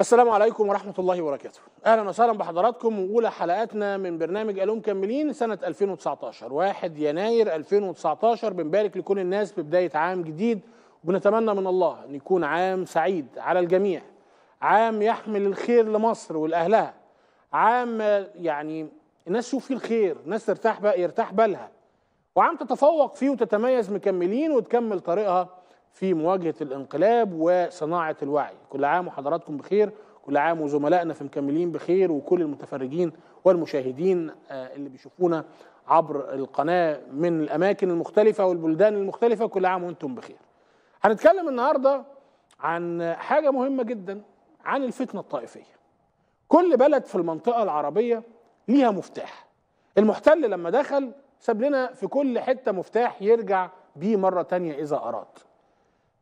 السلام عليكم ورحمة الله وبركاته أهلا وسهلا بحضراتكم وأولى حلقاتنا من برنامج ألوم مكملين سنة 2019 1 يناير 2019 بنبارك لكل الناس ببداية عام جديد وبنتمنى من الله أن يكون عام سعيد على الجميع عام يحمل الخير لمصر ولأهلها عام يعني الناس تشوف فيه الخير الناس ترتاح بقى يرتاح بالها وعام تتفوق فيه وتتميز مكملين وتكمل طريقها في مواجهة الانقلاب وصناعة الوعي كل عام وحضراتكم بخير كل عام وزملائنا في مكملين بخير وكل المتفرجين والمشاهدين آه، اللي بيشوفونا عبر القناة من الأماكن المختلفة والبلدان المختلفة كل عام وانتم بخير هنتكلم النهاردة عن حاجة مهمة جدا عن الفتنة الطائفية كل بلد في المنطقة العربية ليها مفتاح المحتل لما دخل ساب لنا في كل حتة مفتاح يرجع بيه مرة تانية إذا أراد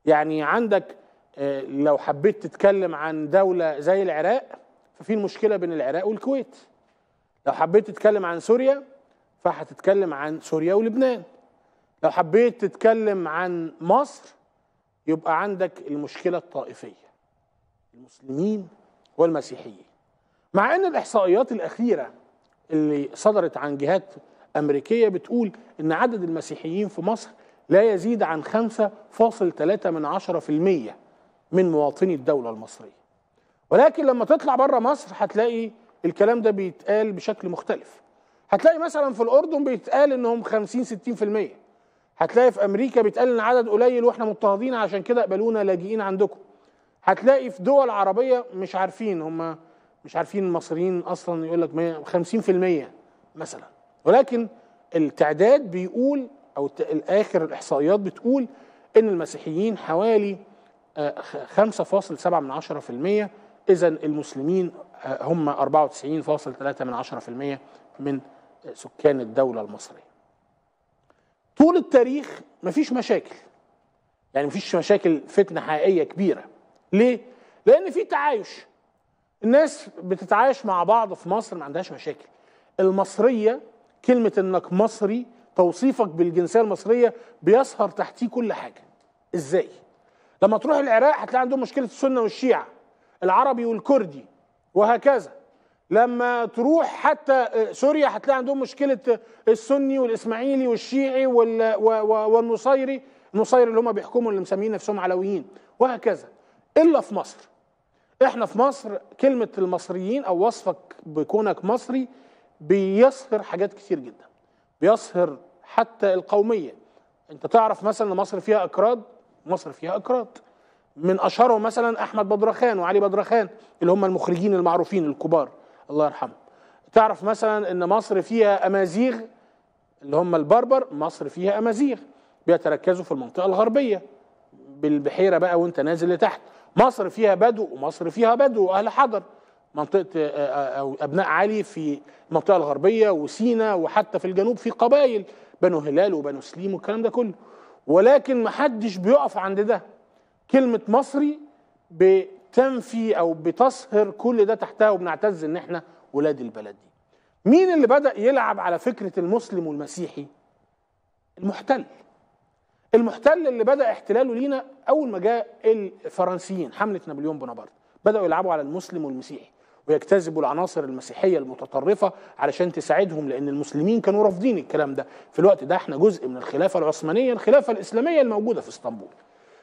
يعني عندك آه، لو حبيت تتكلم عن دولة زي العراق ففي المشكلة بين العراق والكويت لو حبيت تتكلم عن سوريا فهتتكلم عن سوريا ولبنان لو حبيت تتكلم عن مصر يبقى عندك المشكلة الطائفية المسلمين والمسيحيين مع ان الاحصائيات الاخيرة اللي صدرت عن جهات امريكية بتقول ان عدد المسيحيين في مصر لا يزيد عن 5.3 من من مواطني الدولة المصرية ولكن لما تطلع بره مصر هتلاقي الكلام ده بيتقال بشكل مختلف هتلاقي مثلا في الأردن بيتقال إنهم 50 60% هتلاقي في أمريكا بيتقال إن عدد قليل وإحنا مضطهدين عشان كده قبلونا لاجئين عندكم هتلاقي في دول عربية مش عارفين هم مش عارفين المصريين أصلا يقول لك 50% مثلا ولكن التعداد بيقول او الاخر الاحصائيات بتقول ان المسيحيين حوالي 5.7 آه، اذا المسلمين آه، هم 94.3 من من آه، سكان الدوله المصريه طول التاريخ مفيش مشاكل يعني مفيش مشاكل فتنه حقيقيه كبيره ليه لان في تعايش الناس بتتعايش مع بعض في مصر ما عندهاش مشاكل المصريه كلمه انك مصري توصيفك بالجنسيه المصريه بيسهر تحتيه كل حاجه ازاي لما تروح العراق هتلاقي عندهم مشكله السنه والشيعه العربي والكردي وهكذا لما تروح حتى آه، سوريا هتلاقي عندهم مشكله آه، السني والاسماعيلي والشيعي والنصيري النصيري اللي هم بيحكموا اللي مسميين نفسهم علويين وهكذا الا في مصر احنا في مصر كلمه المصريين او وصفك بكونك مصري بيصهر حاجات كتير جدا بيصهر حتى القوميه انت تعرف مثلا ان مصر فيها اكراد مصر فيها اكراد من اشهرهم مثلا احمد بدرخان وعلي بدرخان اللي هم المخرجين المعروفين الكبار الله يرحمهم تعرف مثلا ان مصر فيها امازيغ اللي هم البربر مصر فيها امازيغ بيتركزوا في المنطقه الغربيه بالبحيره بقى وانت نازل لتحت مصر فيها بدو ومصر فيها بدو واهل حضر منطقه آه، آه، آه، او ابناء علي في المنطقه الغربيه وسينا وحتى في الجنوب في قبائل بنو هلال وبنو سليم والكلام ده كله ولكن محدش بيقف عند ده كلمة مصري بتنفي أو بتصهر كل ده تحتها وبنعتز إن إحنا ولاد البلد دي مين اللي بدأ يلعب على فكرة المسلم والمسيحي المحتل المحتل اللي بدأ احتلاله لينا أول ما جاء الفرنسيين حملة نابليون بونابرت بدأوا يلعبوا على المسلم والمسيحي ويجتذبوا العناصر المسيحيه المتطرفه علشان تساعدهم لان المسلمين كانوا رافضين الكلام ده في الوقت ده احنا جزء من الخلافه العثمانيه الخلافه الاسلاميه الموجوده في اسطنبول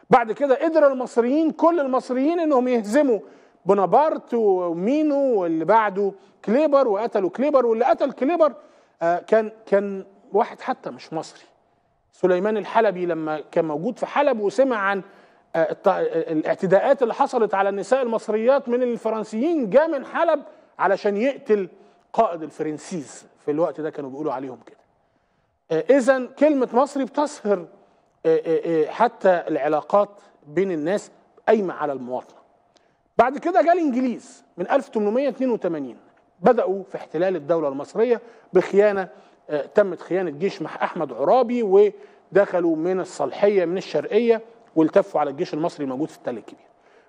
بعد كده قدر المصريين كل المصريين انهم يهزموا بونابرت ومينو واللي بعده كليبر وقتلوا كليبر واللي قتل كليبر آه، كان كان واحد حتى مش مصري سليمان الحلبي لما كان موجود في حلب وسمع عن الاعتداءات اللي حصلت على النساء المصريات من الفرنسيين جاء من حلب علشان يقتل قائد الفرنسيز في الوقت ده كانوا بيقولوا عليهم كده آه، اذا كلمه مصري بتسهر آه، آه، حتى العلاقات بين الناس قايمه على المواطنه بعد كده جاء الانجليز من 1882 بداوا في احتلال الدوله المصريه بخيانه تمت خيانه جيش احمد عرابي ودخلوا من الصالحيه من الشرقيه والتفوا على الجيش المصري الموجود في التل الكبير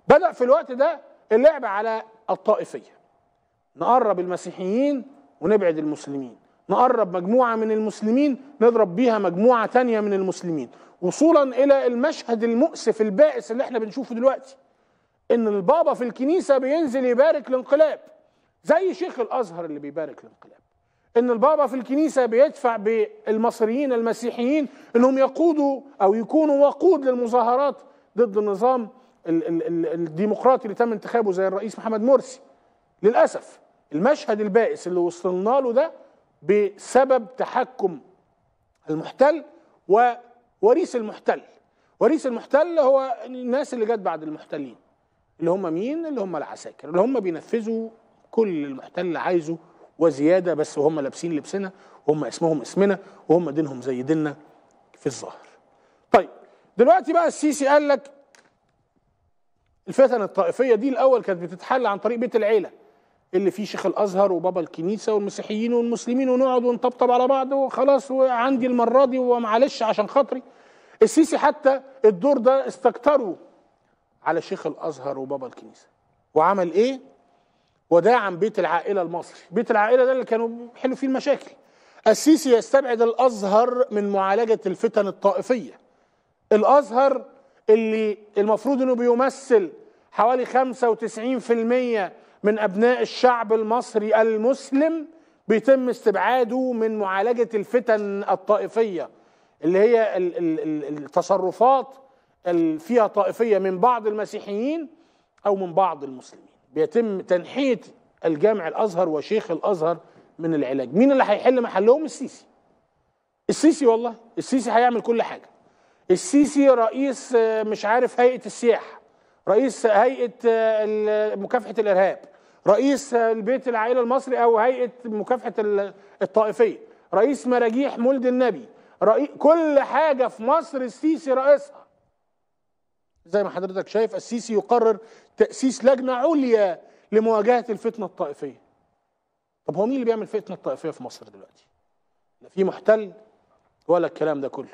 بدا في الوقت ده اللعب على الطائفيه نقرب المسيحيين ونبعد المسلمين نقرب مجموعة من المسلمين نضرب بيها مجموعة تانية من المسلمين وصولا إلى المشهد المؤسف البائس اللي احنا بنشوفه دلوقتي إن البابا في الكنيسة بينزل يبارك الانقلاب زي شيخ الأزهر اللي بيبارك الانقلاب ان البابا في الكنيسه بيدفع بالمصريين المسيحيين انهم يقودوا او يكونوا وقود للمظاهرات ضد النظام الديمقراطي اللي تم انتخابه زي الرئيس محمد مرسي للاسف المشهد البائس اللي وصلنا له ده بسبب تحكم المحتل ووريث المحتل وريث المحتل هو الناس اللي جت بعد المحتلين اللي هم مين اللي هم العساكر اللي هم بينفذوا كل المحتل عايزه وزياده بس وهم لابسين لبسنا وهم اسمهم اسمنا وهم دينهم زي ديننا في الظاهر. طيب دلوقتي بقى السيسي قال لك الفتن الطائفيه دي الاول كانت بتتحل عن طريق بيت العيله اللي فيه شيخ الازهر وبابا الكنيسه والمسيحيين والمسلمين ونقعد ونطبطب على بعض وخلاص وعندي المره دي ومعلش عشان خاطري السيسي حتى الدور ده استكتره على شيخ الازهر وبابا الكنيسه وعمل ايه وداعا بيت العائله المصري بيت العائله ده اللي كانوا بيحلوا فيه المشاكل السيسي يستبعد الازهر من معالجه الفتن الطائفيه الازهر اللي المفروض انه بيمثل حوالي 95% من ابناء الشعب المصري المسلم بيتم استبعاده من معالجه الفتن الطائفيه اللي هي التصرفات اللي فيها طائفيه من بعض المسيحيين او من بعض المسلمين بيتم تنحيه الجامع الازهر وشيخ الازهر من العلاج مين اللي هيحل محلهم السيسي السيسي والله السيسي هيعمل كل حاجه السيسي رئيس آه، مش عارف هيئه السياحه رئيس هيئه آه، مكافحه الارهاب رئيس آه، البيت العائله المصري او هيئه مكافحه الطائفيه رئيس مراجيح مولد النبي رئي... كل حاجه في مصر السيسي رئيسها زي ما حضرتك شايف السيسي يقرر تأسيس لجنة عليا لمواجهة الفتنة الطائفية طب هو مين اللي بيعمل فتنة الطائفية في مصر دلوقتي لا في محتل ولا الكلام ده كله